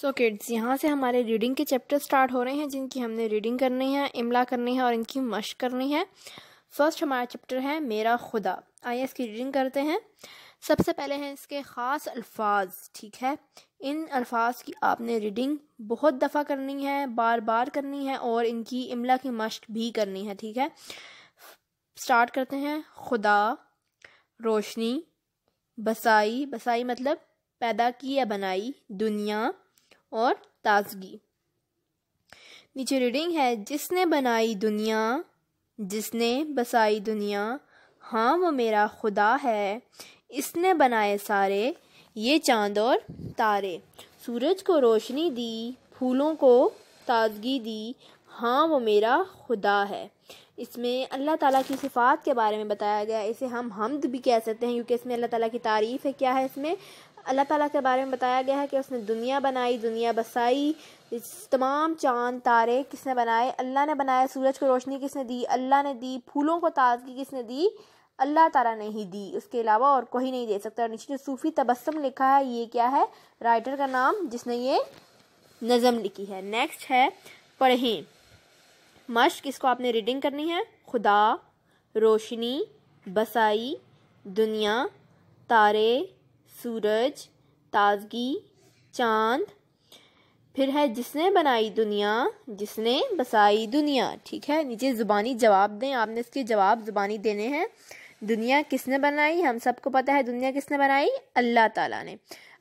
so kids यहाँ से हमारे रीडिंग के चैप्टर स्टार्ट हो रहे हैं जिनकी हमने रीडिंग करनी है इमला करनी है और इनकी मश्क करनी है फर्स्ट हमारा चैप्टर है मेरा खुदा आइए इसकी रीडिंग करते हैं सबसे पहले हैं इसके ख़ास अल्फाज ठीक है इन अल्फाज की आपने रीडिंग बहुत दफ़ा करनी है बार बार करनी है और इनकी इमला की मश्क भी करनी है ठीक है स्टार्ट करते हैं खुदा रोशनी बसाई बसाई मतलब पैदा की या बनाई दुनिया और ताजगी नीचे रीडिंग है जिसने बनाई दुनिया जिसने बसाई दुनिया हाँ वो मेरा खुदा है इसने बनाए सारे ये चांद और तारे सूरज को रोशनी दी फूलों को ताजगी दी हाँ वो मेरा खुदा है इसमें अल्लाह ताला की सिफ़ात के बारे में बताया गया इसे हम हमद भी कह सकते हैं क्योंकि इसमें अल्लाह ताला की तारीफ़ है क्या है इसमें अल्लाह ताला के बारे में बताया गया है कि उसने दुनिया बनाई दुनिया बसाई तमाम चांद तारे किसने बनाए अल्लाह ने बनाया सूरज को रोशनी किसने दी अल्लाह ने दी फूलों को ताजगी किसने दी अल्लाह ताला ने ही दी उसके अलावा और कोई नहीं दे सकता और नीचे जो सूफ़ी तबस्सम लिखा है ये क्या है राइटर का नाम जिसने ये नज़म लिखी है नेक्स्ट है पढ़ें मश्क इसको आपने रीडिंग करनी है खुदा रोशनी बसाई दुनिया तारे सूरज ताजगी चांद फिर है जिसने बनाई दुनिया जिसने बसाई दुनिया ठीक है नीचे ज़ुबानी जवाब दें आपने इसके जवाब ज़ुबानी देने हैं दुनिया किसने बनाई हम सबको पता है दुनिया किसने बनाई अल्लाह ताला ने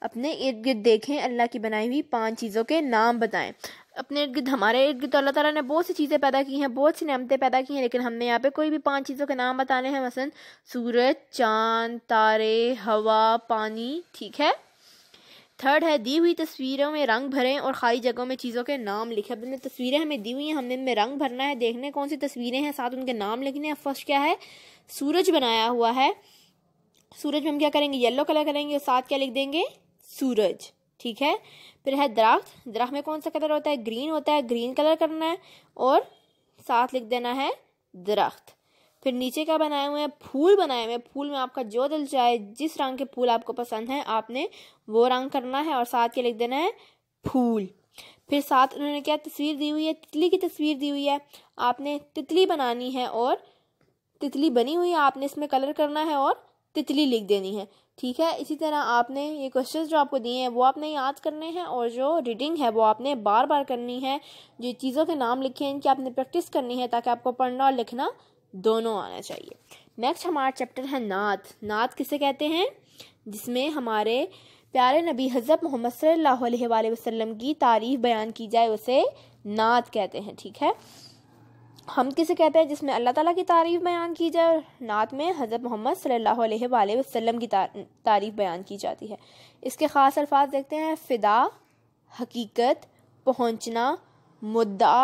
अपने इर्द गिर्द देखें अल्लाह की बनाई हुई पांच चीज़ों के नाम बताएं अपने इर्द गिर्द हमारे इर्द गिर्द तो अल्लाह ताला ने बहुत सी चीज़ें पैदा की हैं बहुत सी नमतें पैदा की हैं लेकिन हमने यहाँ पे कोई भी पांच चीज़ों के नाम बताने हैं मसलन सूरज चांद तारे हवा पानी ठीक है थर्ड है दी हुई तस्वीरों में रंग भरें और खाली जगहों में चीज़ों के नाम लिखें अपने तस्वीरें हमें दी हुई हैं हमने इनमें रंग भरना है देखने कौन सी तस्वीरें हैं साथ उनके नाम लिखने हैं फर्स्ट क्या है सूरज बनाया हुआ है सूरज में हम क्या करेंगे येलो कलर करेंगे और साथ क्या लिख देंगे सूरज ठीक है फिर है दरख्त दरख्त में कौन सा कलर होता है ग्रीन होता है ग्रीन कलर करना है और साथ लिख देना है दरख्त फिर नीचे क्या बनाए हुए हैं फूल बनाए हुए हैं फूल में आपका जो दिल चाहे जिस रंग के फूल आपको पसंद है आपने वो रंग करना है और साथ के लिख देना है फूल फिर साथ उन्होंने क्या तस्वीर दी हुई है तितली की तस्वीर दी हुई है आपने तितली बनानी है और तितली बनी हुई है आपने इसमें कलर करना है और तितली लिख देनी है ठीक है इसी तरह आपने ये क्वेश्चंस जो आपको दिए हैं वो आपने याद करने हैं और जो रीडिंग है वो आपने बार बार करनी है जो चीज़ों के नाम लिखे हैं इनकी आपने प्रैक्टिस करनी है ताकि आपको पढ़ना और लिखना दोनों आना चाहिए नेक्स्ट हमारा चैप्टर है नात नात किसे कहते हैं जिसमें हमारे प्यारे नबी हज़रत मोहम्मद सल्लल्लाहु अलैहि वसल्लम की तारीफ़ बयान की जाए उसे नात कहते हैं ठीक है हम किसे कहते हैं जिसमें अल्लाह ताला की तारीफ़ बयान की जाए और नात में हज़रत मोहम्मद सल्लल्लाहु अलैहि वसल्लम की तारीफ़ बयान की जाती है इसके ख़ास अल्फाज देखते हैं फ़िदा हकीकत पहुँचना मुद्दा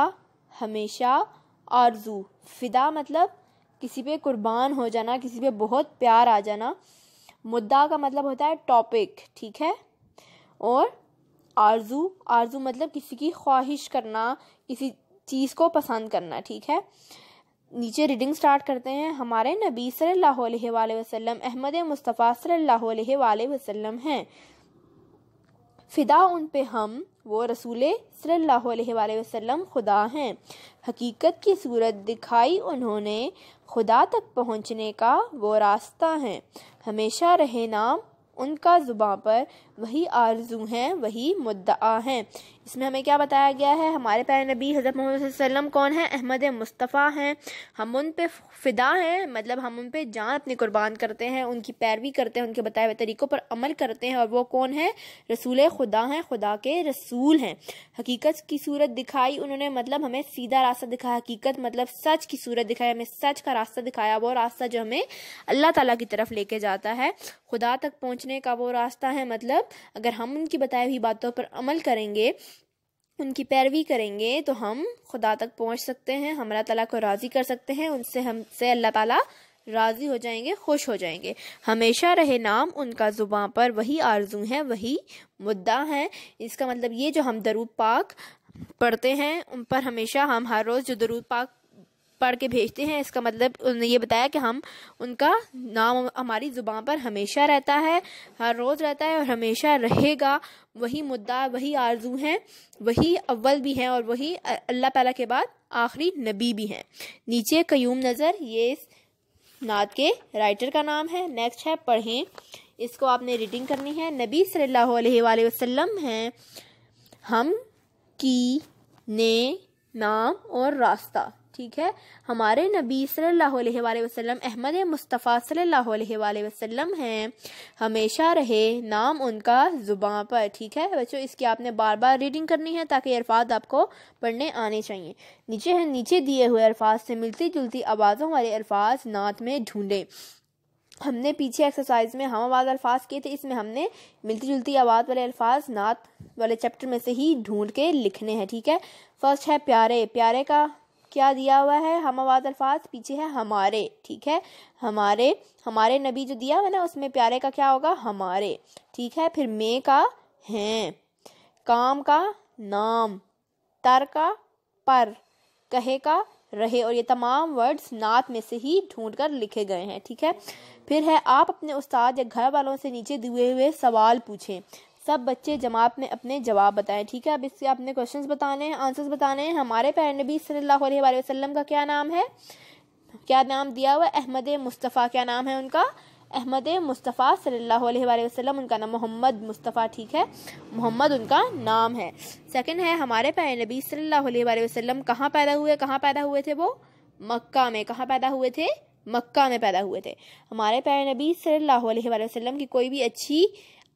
हमेशा आरजू फ़िदा मतलब किसी पे कुर्बान हो जाना किसी पे बहुत प्यार आ जाना मुद्दा का मतलब होता है टॉपिक ठीक है और आरजू आरजू मतलब किसी की ख्वाहिश करना किसी चीज़ को पसंद करना ठीक है नीचे रीडिंग स्टार्ट करते हैं हमारे नबी सल्लल्लाहु अलैहि वसल्लम अहमद मुस्तफ़ा सल्लल्लाहु अलैहि वसल्लम हैं फ़िदा उन पे हम वो रसूल सल्लल्लाहु अलैहि वसल्लम खुदा हैं हकीकत की सूरत दिखाई उन्होंने खुदा तक पहुंचने का वो रास्ता हैं हमेशा रहे नाम उनका ज़ुबा पर वही आरजू हैं वही मुद्दा हैं इसमें हमें क्या बताया गया है हमारे पैर नबी हज़रत मोहम्मद वसल्लम कौन है अहमद मुस्तफ़ा हैं हम उन पे फ़िदा हैं मतलब हम उन पे जान अपनी कुर्बान करते हैं उनकी पैरवी करते हैं उनके बताए हुए तरीक़ों पर अमल करते हैं और वो कौन है रसूल खुदा हैं खुदा के रसूल हैं हकीकत की सूरत दिखाई उन्होंने मतलब हमें सीधा रास्ता दिखाया हकीकत मतलब सच की सूरत दिखाई हमें सच का रास्ता दिखाया वो रास्ता जो हमें अल्लाह ताली की तरफ लेके जाता है खुदा तक पहुँचने का वो रास्ता है मतलब अगर हम उनकी बताई हुई बातों पर अमल करेंगे उनकी पैरवी करेंगे तो हम खुदा तक पहुंच सकते हैं हम अल्लाह तला को राज़ी कर सकते हैं उनसे हमसे अल्लाह ताला राज़ी हो जाएंगे खुश हो जाएंगे हमेशा रहे नाम उनका ज़ुबान पर वही आरजू है वही मुद्दा है इसका मतलब ये जो हम दरूद पाक पढ़ते हैं उन पर हमेशा हम हर रोज़ जो दरूद पाक पढ़ के भेजते हैं इसका मतलब उन्होंने ये बताया कि हम उनका नाम हमारी ज़ुबान पर हमेशा रहता है हर रोज़ रहता है और हमेशा रहेगा वही मुद्दा वही आरजू हैं वही अव्वल भी हैं और वही अल्लाह ताला के बाद आखिरी नबी भी हैं नीचे कयूम नज़र ये नात के राइटर का नाम है नेक्स्ट है पढ़ें इसको आपने रीडिंग करनी है नबी सल्लल्लाहु अलैहि वसल्लम हैं हम की ने नाम और रास्ता ठीक है हमारे नबी सल्लल्लाहु अलैहि वसल्लम अहमद मुस्तफ़ा सल्लल्लाहु अलैहि वसल्लम हैं हमेशा रहे नाम उनका ज़ुबान पर ठीक है बच्चों इसकी आपने बार बार रीडिंग करनी है ताकि अल्फाज आपको पढ़ने आने चाहिए नीचे है नीचे दिए हुए अल्फाज से मिलती जुलती आवाज़ों वाले अल्फाज नात में ढूँढें हमने पीछे एक्सरसाइज में हम आवाज़ अल्फाज किए थे इसमें हमने मिलती जुलती आवाज़ वाले अल्फाज नात वाले चैप्टर में से ही ढूंढ के लिखने हैं ठीक है फर्स्ट है प्यारे प्यारे का क्या दिया हुआ है हमवाद अल्फाज पीछे है हमारे ठीक है हमारे हमारे नबी जो दिया हुआ ना उसमें प्यारे का क्या होगा हमारे ठीक है फिर मे का हैं काम का नाम तर का पर कहे का रहे और ये तमाम वर्ड्स नात में से ही ढूंढ कर लिखे गए हैं ठीक है फिर है आप अपने उस्ताद या घर वालों से नीचे दिए हुए सवाल पूछें सब बच्चे जमात में अपने जवाब बताएं ठीक है अब इसके आपने क्वेश्चंस बताने हैं आंसर्स बताने हैं हमारे पैर नबी सल्लल्लाहु अलैहि वसल्लम का क्या नाम है क्या नाम दिया हुआ अहमद मुस्तफ़ा क्या नाम है उनका अहमद मुस्तफ़ा सल्लल्लाहु अलैहि वसल्लम उनका नाम मोहम्मद मुस्तफ़ा ठीक है मोहम्मद उनका नाम है सेकेंड है हमारे पैर नबी सल्लल्लाहु अलैहि वसल्लम कहाँ पैदा हुए कहाँ पैदा हुए थे वो मक्का में कहाँ पैदा हुए थे मक्का में पैदा हुए थे हमारे पैर नबी सल्लल्लाहु अलैहि वसल्लम की कोई भी अच्छी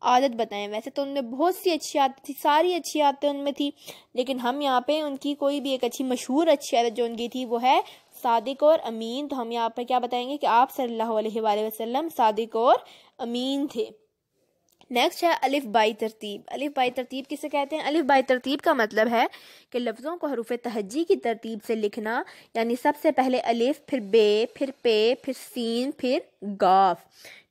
आदत बताएं वैसे तो उनमें बहुत सी अच्छी आदत थी सारी अच्छी आदतें उनमें थी लेकिन हम यहाँ पे उनकी कोई भी एक अच्छी मशहूर अच्छी आदत जो उनकी थी वो है सादिक और अमीन तो हम यहाँ पर क्या बताएंगे कि आप सल्लल्लाहु अलैहि वसल्लम सादिक और अमीन थे नेक्स्ट है अलिफ बाई तरतीब अलिफ बाई तरतीब किसे कहते हैं अलिफ बाई तरतीब का मतलब है कि लफ्ज़ों को हरूफ तहजी की तरतीब से लिखना यानी सबसे पहले अलिफ फिर बे फिर पे फिर सीन फिर गाफ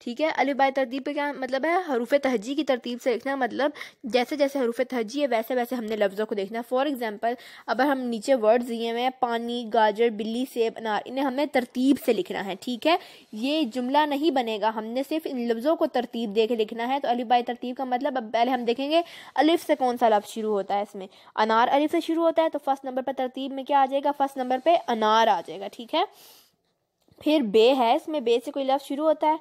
ठीक है अलिबा तरतीब का मतलब है हरूफ तहजी की तरतीब से देखना मतलब जैसे जैसे हरूफ तहजी है वैसे वैसे हमने लफ्ज़ों को देखना फॉर एग्जाम्पल अगर हम नीचे वर्ड्स दिए हुए हैं पानी गाजर बिल्ली सेब अनार इन्हें हमें तरतीब से लिखना है ठीक है ये जुमला नहीं बनेगा हमने सिर्फ इन लफ्ज़ों को तरतीब दे के लिखना है तो अलिबा तरतीब का मतलब अब पहले हम देखेंगे अलिफ से कौन सा लफ्ज़ शुरू होता है इसमें अनार अलिफ से शुरू होता है तो फर्स्ट नंबर पर तरतीब में क्या आ जाएगा फर्स्ट नंबर पर अनार आ जाएगा ठीक है फिर बे है इसमें बे से कोई लफ्ज़ शुरू होता है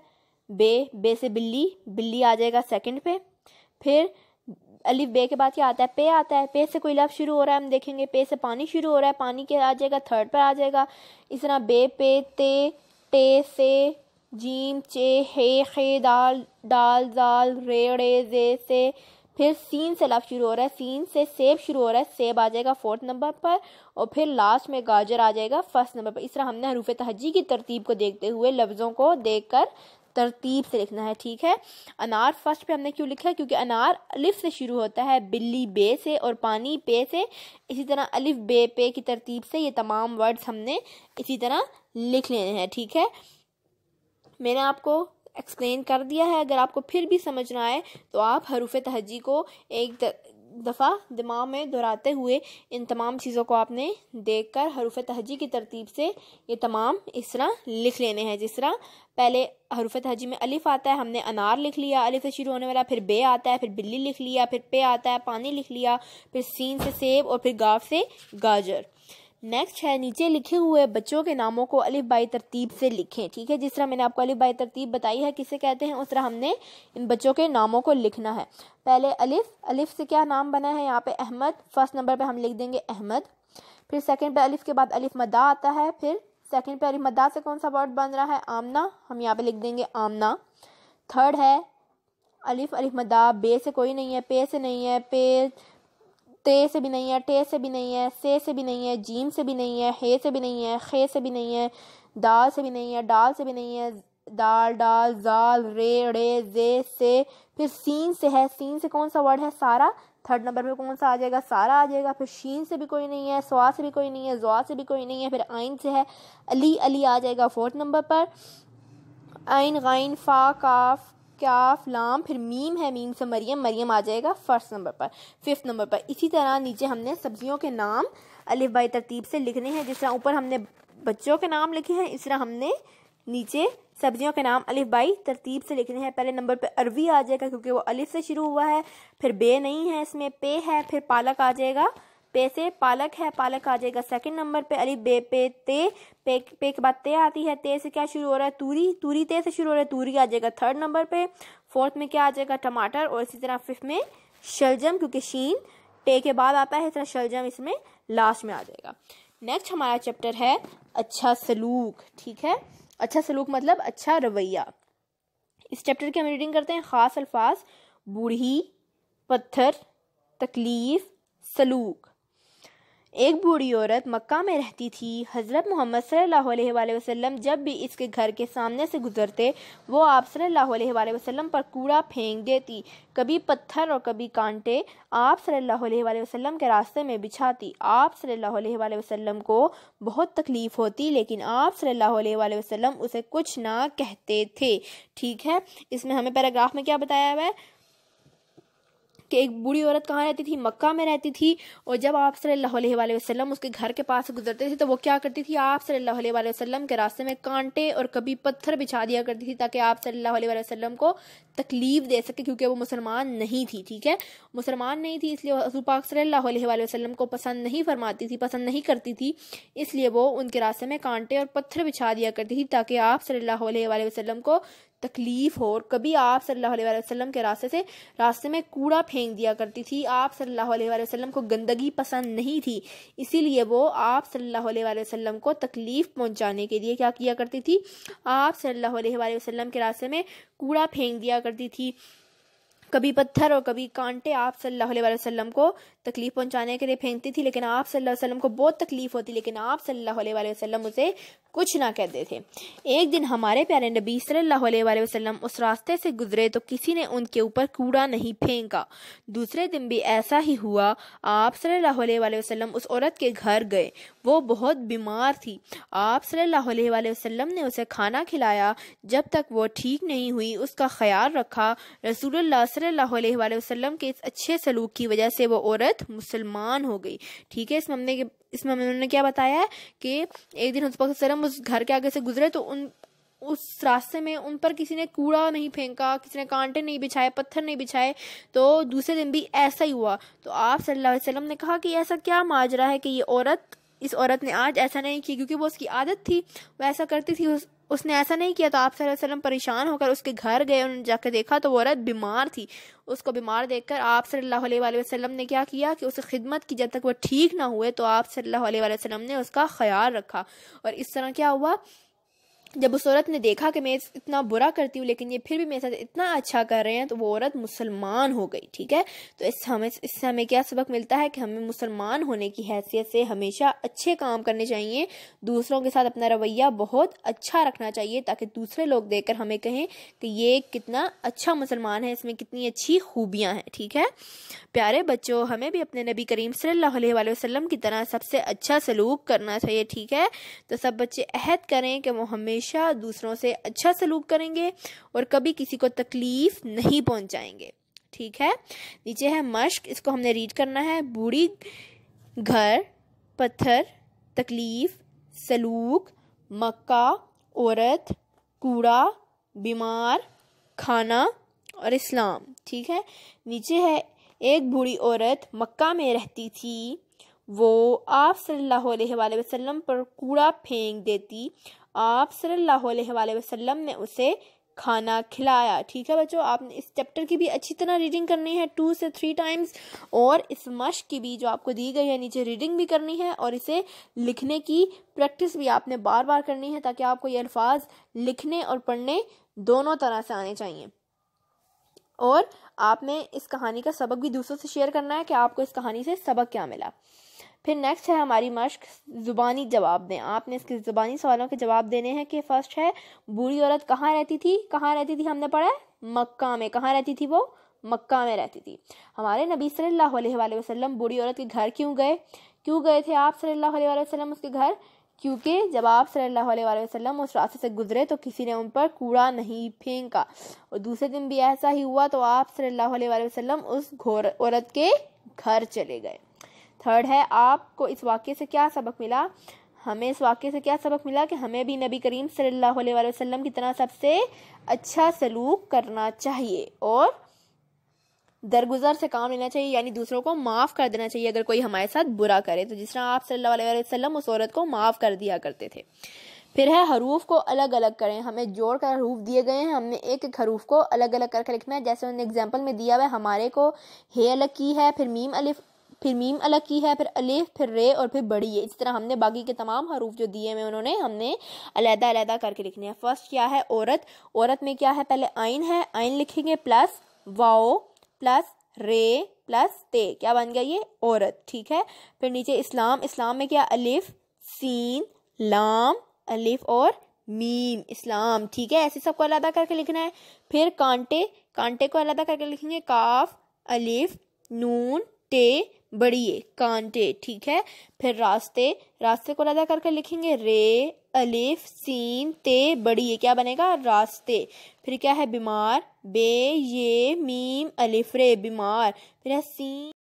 बे बे से बिल्ली बिल्ली आ जाएगा सेकंड पे फिर अलिफ बे के बाद क्या आता है पे आता है पे से कोई लफ शुरू हो रहा है हम देखेंगे पे से पानी शुरू हो रहा है पानी के आ जाएगा थर्ड पर आ जाएगा इस तरह बे पे ते टे से जीम चे हे खे दाल दाल दाल रे रे जे से फिर सीन से लफ शुरू हो रहा है सीन से सेब शुरू हो रहा है सेब आ जाएगा फोर्थ नंबर पर और फिर लास्ट में गाजर आ जाएगा फर्स्ट नंबर पर इस तरह हमने हरूफ तहजी की तरतीब को देखते हुए लफ्ज़ों को देख कर तरतीब से लिखना है ठीक है अनार फर्स्ट पे हमने क्यों लिखा है क्योंकि अनार अलिफ से शुरू होता है बिल्ली बे से और पानी पे से इसी तरह अलिफ बे पे की तरतीब से ये तमाम वर्ड्स हमने इसी तरह लिख लेने हैं ठीक है मैंने आपको एक्सप्लेन कर दिया है अगर आपको फिर भी समझना आए तो आप हरूफ तहजी को एक दफ़ा दिमाग में दोहराते हुए इन तमाम चीज़ों को आपने देख कर हरूफ तहजी की तरतीब से ये तमाम इस तरह लिख लेने हैं जिस तरह पहले हरूफ तहजी में अलिफ आता है हमने अनार लिख लिया अलिफ से शुरू होने वाला फिर बे आता है फिर बिल्ली लिख लिया फिर पे आता है पानी लिख लिया फिर सीन से सेब और फिर गाफ से गाजर नेक्स्ट है नीचे लिखे हुए बच्चों के नामों को अलिफ बाई तरतीब से लिखें ठीक है जिस तरह मैंने आपको अलिफ बाई तरतीब बताई है किसे कहते हैं उस तरह हमने इन बच्चों के नामों को लिखना है पहले अलिफ अलिफ से क्या नाम बना है यहाँ पे अहमद फर्स्ट नंबर पे हम लिख देंगे अहमद फिर सेकंड पे अलिफ के बाद अलिफ मदा आता है फिर सेकेंड पे अलिफ मदा से कौन सा वर्ड बन रहा है आमना हम यहाँ पर लिख देंगे आमना थर्ड है अलिफ अलिफ मदा बे से कोई नहीं है पे से नहीं है पे ते से भी नहीं है टे से भी नहीं है से से भी नहीं है जीम से भी नहीं है हे से भी नहीं है खे से भी नहीं है दाल से भी नहीं है डाल से भी नहीं है दाल डाल जाल रे रे जे से फिर सीन से है सीन से कौन सा वर्ड है सारा थर्ड नंबर पे कौन सा आ जाएगा सारा आ जाएगा फिर शीन से भी कोई नहीं है सुहा से भी कोई नहीं है जुआ से भी कोई नहीं है फिर आइन से है अली अली आ जाएगा फोर्थ नंबर पर आइन गाइन फा काफ काफ लाम फिर मीम है मीम से मरियम मरियम आ जाएगा फर्स्ट नंबर पर फिफ्थ नंबर पर इसी तरह नीचे हमने सब्जियों के नाम अलिफ बाई तरतीब से लिखने हैं जिस तरह ऊपर हमने बच्चों के नाम लिखे हैं इस तरह हमने नीचे सब्जियों के नाम अलिफ बाई तरतीब से लिखने हैं पहले नंबर पर अरवी आ जाएगा क्योंकि वो अलिफ से शुरू हुआ है फिर बे नहीं है इसमें पे है फिर पालक आ जाएगा पे से पालक है पालक आ जाएगा सेकंड नंबर पे अली बे पे ते पे पे के बाद ते आती है ते से क्या शुरू हो रहा है तूरी तूरी ते से शुरू हो रहा है तूरी आ जाएगा थर्ड नंबर पे फोर्थ में क्या आ जाएगा टमाटर और इसी तरह फिफ्थ में शलजम क्योंकि शीन टे के बाद आता है इस तरह शलजम इसमें लास्ट में आ जाएगा नेक्स्ट हमारा चैप्टर है अच्छा सलूक ठीक है अच्छा सलूक मतलब अच्छा रवैया इस चैप्टर की हम रीडिंग करते हैं ख़ास अल्फाज बूढ़ी पत्थर तकलीफ़ सलूक एक बूढ़ी औरत मक्का में रहती थी हज़रत मोहम्मद सल्लल्लाहु अलैहि वसल्लम जब भी इसके घर के सामने से गुजरते वो आप सल्लल्लाहु अलैहि वसल्लम पर कूड़ा फेंक देती कभी पत्थर और कभी कांटे आप सल्लल्लाहु अलैहि वसल्लम के रास्ते में बिछाती आप सल्लल्लाहु अलैहि वसल्लम को बहुत तकलीफ़ होती लेकिन आप सल्लल्लाहु अलैहि वसल्लम उसे कुछ ना कहते थे ठीक है इसमें हमें पैराग्राफ में क्या बताया हुआ है कि एक बूढ़ी औरत कहाँ रहती थी मक्का में रहती थी और जब आप सल्लल्लाहु अलैहि वसल्लम उसके घर के पास गुजरते थे तो वो क्या करती थी आप सल्लल्लाहु अलैहि वसल्लम के रास्ते में कांटे और कभी पत्थर बिछा दिया करती थी ताकि आप सल्लल्लाहु अलैहि वसल्लम को तकलीफ दे सके क्योंकि वो मुसलमान नहीं थी ठीक है मुसलमान नहीं थी इसलिए हजूर पाक सल्लल्लाहु अलैहि वसल्लम को पसंद नहीं फरमाती थी पसंद नहीं करती थी इसलिए वो उनके रास्ते में कांटे और पत्थर बिछा दिया करती थी ताकि आप सल्लल्लाहु अलैहि वसल्लम को तकलीफ़ हो और कभी आप सल्लल्लाहु अलैहि वसल्लम के रास्ते से रास्ते में कूड़ा फेंक दिया करती थी आप सल्लल्लाहु अलैहि वसल्लम को गंदगी पसंद नहीं थी इसीलिए वो आप सल्लल्लाहु अलैहि वसल्लम को तकलीफ़ पहुंचाने के लिए क्या किया करती थी आप सल्लल्लाहु अलैहि वसल्लम के रास्ते में कूड़ा फेंक दिया करती थी कभी पत्थर और कभी कांटे आप सल्लल्लाहु अलैहि वसल्लम को तकलीफ़ पहुंचाने के लिए फेंकती थी लेकिन आप सल्लल्लाहु अलैहि वसल्लम को बहुत तकलीफ़ होती लेकिन आप सल्लल्लाहु अलैहि वसल्लम उसे कुछ ना कहते थे एक दिन हमारे प्यारे नबी सल्लल्लाहु अलैहि वसल्लम उस रास्ते से गुजरे तो किसी ने उनके ऊपर कूड़ा नहीं फेंका दूसरे दिन भी ऐसा ही हुआ आप सल्लल्लाहु अलैहि वसल्लम उस औरत के घर गए वो बहुत बीमार थी आप सल्लल्लाहु अलैहि वसल्लम ने उसे खाना खिलाया जब तक वो ठीक नहीं हुई उसका ख्याल रखा रसूलुल्लाह सल्लल्लाहु अलैहि वसल्लम के इस अच्छे सलूक की वजह से वो औरत मुसलमान हो गई ठीक है इस मामले के इसमें उन्होंने क्या बताया है कि एक दिन हजपक सरम उस घर के आगे से गुजरे तो उन उस रास्ते में उन पर किसी ने कूड़ा नहीं फेंका किसी ने कांटे नहीं बिछाए पत्थर नहीं बिछाए तो दूसरे दिन भी ऐसा ही हुआ तो आप सल्लल्लाहु अलैहि वसल्लम ने कहा कि ऐसा क्या माजरा है कि ये औरत इस औरत ने आज ऐसा नहीं किया क्योंकि वो उसकी आदत थी वो ऐसा करती थी उसने ऐसा नहीं किया तो आप परेशान होकर उसके घर गए उन्होंने जाकर देखा तो वो औरत बीमार थी उसको बीमार देखकर आप सल्लल्लाहु अलैहि वसल्लम ने क्या किया कि उस खिदमत की जब तक वह ठीक ना हुए तो आप सल्लल्लाहु अलैहि वसल्लम ने उसका ख्याल रखा और इस तरह क्या हुआ जब उस औरत ने देखा कि मैं इतना बुरा करती हूँ लेकिन ये फिर भी मेरे साथ इतना अच्छा कर रहे हैं तो वो औरत मुसलमान हो गई ठीक है तो इस हमें इससे हमें क्या सबक मिलता है कि हमें मुसलमान होने की हैसियत से हमेशा अच्छे काम करने चाहिए दूसरों के साथ अपना रवैया बहुत अच्छा रखना चाहिए ताकि दूसरे लोग देखकर हमें कहें कि ये कितना अच्छा मुसलमान है इसमें कितनी अच्छी खूबियाँ हैं ठीक है प्यारे बच्चों हमें भी अपने नबी करीम सल्ला वसलम की तरह सबसे अच्छा सलूक करना चाहिए ठीक है तो सब बच्चे अहद करें कि वो हमेशा हमेशा दूसरों से अच्छा सलूक करेंगे और कभी किसी को तकलीफ नहीं पहुंचाएंगे ठीक है नीचे है मश्क इसको हमने रीड करना है बूढ़ी घर पत्थर तकलीफ सलूक मक्का औरत कूड़ा बीमार खाना और इस्लाम ठीक है नीचे है एक बूढ़ी औरत मक्का में रहती थी वो आप सल्लल्लाहु अलैहि वसल्लम पर कूड़ा फेंक देती आप सल्लल्लाहु अलैहि वसल्लम ने उसे खाना खिलाया ठीक है बच्चों आपने इस चैप्टर की भी अच्छी तरह रीडिंग करनी है टू से थ्री टाइम्स और इस मश की भी जो आपको दी गई है नीचे रीडिंग भी करनी है और इसे लिखने की प्रैक्टिस भी आपने बार बार करनी है ताकि आपको ये अल्फाज लिखने और पढ़ने दोनों तरह से आने चाहिए और आपने इस कहानी का सबक भी दूसरों से शेयर करना है कि आपको इस कहानी से सबक क्या मिला फिर नेक्स्ट है हमारी मश्क ज़ुबानी जवाब दें आपने इसके ज़ुबानी सवालों के जवाब देने हैं कि फ़र्स्ट है बूढ़ी औरत कहाँ रहती थी कहाँ रहती थी हमने पढ़ा है मक्का में कहाँ रहती थी वो मक्का में रहती थी हमारे नबी सल्लल्लाहु अलैहि वसल्लम बूढ़ी औरत के घर क्यों गए क्यों गए थे आप सल्लल्लाहु अलैहि वसल्लम उसके घर क्योंकि जब आप सल्लल्लाहु अलैहि वसल्लम उस रास्ते से गुजरे तो किसी ने उन पर कूड़ा नहीं फेंका और दूसरे दिन भी ऐसा ही हुआ तो आप सल्लल्लाहु अलैहि वसल्लम उस घोर औरत के घर चले गए थर्ड है आपको इस वाक्य से क्या सबक मिला हमें इस वाक्य से क्या सबक मिला कि हमें भी नबी करीम सल्लल्लाहु अलैहि वसल्लम की तरह सबसे अच्छा सलूक करना चाहिए और दरगुजर से काम लेना चाहिए यानी दूसरों को माफ़ कर देना चाहिए अगर कोई हमारे साथ बुरा करे तो जिस तरह आप सल्लल्लाहु अलैहि वसल्लम उस औरत को माफ़ कर दिया करते थे फिर है हरूफ को अलग अलग करें हमें जोड़ कर हरूफ दिए गए हैं हमने एक एक हरूफ को अलग अलग करके लिखना है जैसे उन्होंने एग्जाम्पल में दिया हुआ है हमारे को हे अलग की है फिर मीम अलिफ फिर मीम अलग की है फिर अलिफ फिर रे और फिर बड़ी है इस तरह हमने बाकी के तमाम हरूफ जो दिए हुए उन्होंने हमने अलहदा अलहदा करके लिखने हैं फर्स्ट क्या है औरत औरत में क्या है पहले आइन है आइन लिखेंगे प्लस वाओ प्लस रे प्लस ते क्या बन गया ये औरत ठीक है फिर नीचे इस्लाम इस्लाम में क्या अलिफ सीन लाम अलिफ और मीम इस्लाम ठीक है ऐसे सबको अलहदा करके लिखना है फिर कांटे कांटे को अलहदा करके लिखेंगे काफ अलिफ नून ते बड़िए कांटे ठीक है फिर रास्ते रास्ते को लदा करके लिखेंगे रे अलिफ सीन ते बड़िए क्या बनेगा रास्ते फिर क्या है बीमार बे ये मीम अलिफ रे बीमार फिर है सीन